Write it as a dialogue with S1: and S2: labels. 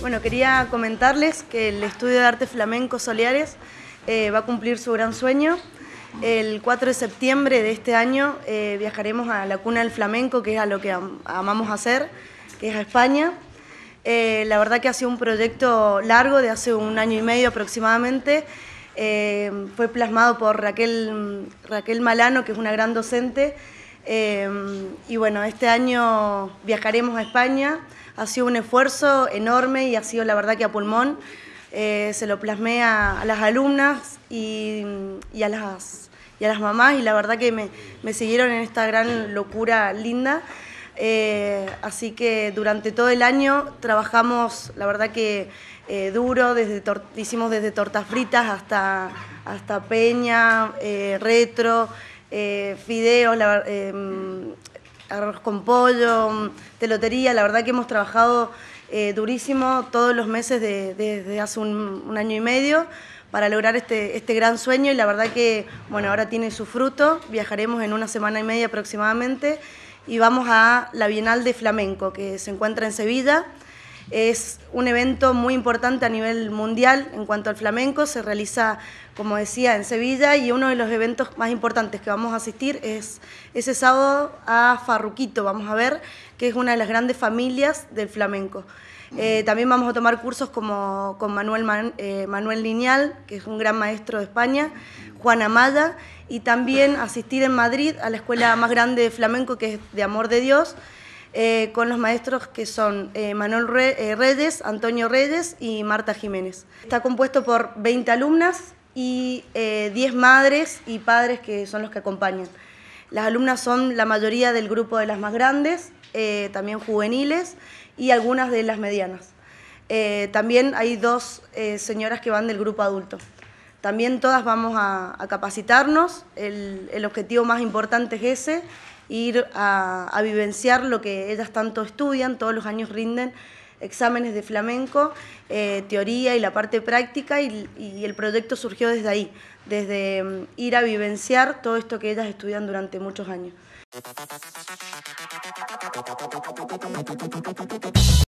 S1: Bueno, quería comentarles que el Estudio de Arte Flamenco Soleares eh, va a cumplir su gran sueño. El 4 de septiembre de este año eh, viajaremos a la cuna del flamenco, que es a lo que amamos hacer, que es a España. Eh, la verdad que ha sido un proyecto largo de hace un año y medio aproximadamente. fue plasmado por Raquel Malano, que es una gran docente. y bueno, este año viajaremos a España ha sido un esfuerzo enorme y ha sido la verdad que a pulmón. Eh, se lo plasmé a, las alumnas y, a las, y a las mamás y la verdad que me, siguieron en esta gran locura linda. Eh, así que durante todo el año trabajamos, la verdad que eh, duro, desde hicimos desde tortas fritas hasta, hasta peña, retro, fideos, la, arroz con pollo, de mm, lotería La verdad que hemos trabajado eh, durísimo todos los meses desde hace un, año y medio para lograr este, este gran sueño y la verdad que, bueno, ahora tiene su fruto. Viajaremos en una semana y media aproximadamente y vamos a la Bienal de Flamenco que se encuentra en Sevilla. Es un evento muy importante a nivel mundial en cuanto al flamenco, se realiza, como decía, en Sevilla y uno de los eventos más importantes que vamos a asistir es ese sábado a Farruquito, vamos a ver, que es una de las grandes familias del flamenco. Eh, también vamos a tomar cursos con Manuel, eh, Manuel Lineal, que es un gran maestro de España, Juan Amada y también asistir en Madrid a la escuela más grande de flamenco, que es de Amor de Dios, eh, con los maestros que son eh, Manuel Reyes eh, Antonio Reyes y Marta Jiménez. Está compuesto por 20 alumnas y 10 madres y padres que son los que acompañan. Las alumnas son la mayoría del grupo de las más grandes, también juveniles y algunas de las medianas. también hay dos señoras que van del grupo adulto. También todas vamos a, capacitarnos, el objetivo más importante es ese, ir a, vivenciar lo que ellas tanto estudian, todos los años rinden exámenes de flamenco, eh, teoría y la parte práctica, y, el proyecto surgió desde ahí, desde mm, ir a vivenciar todo esto que ellas estudian durante muchos años.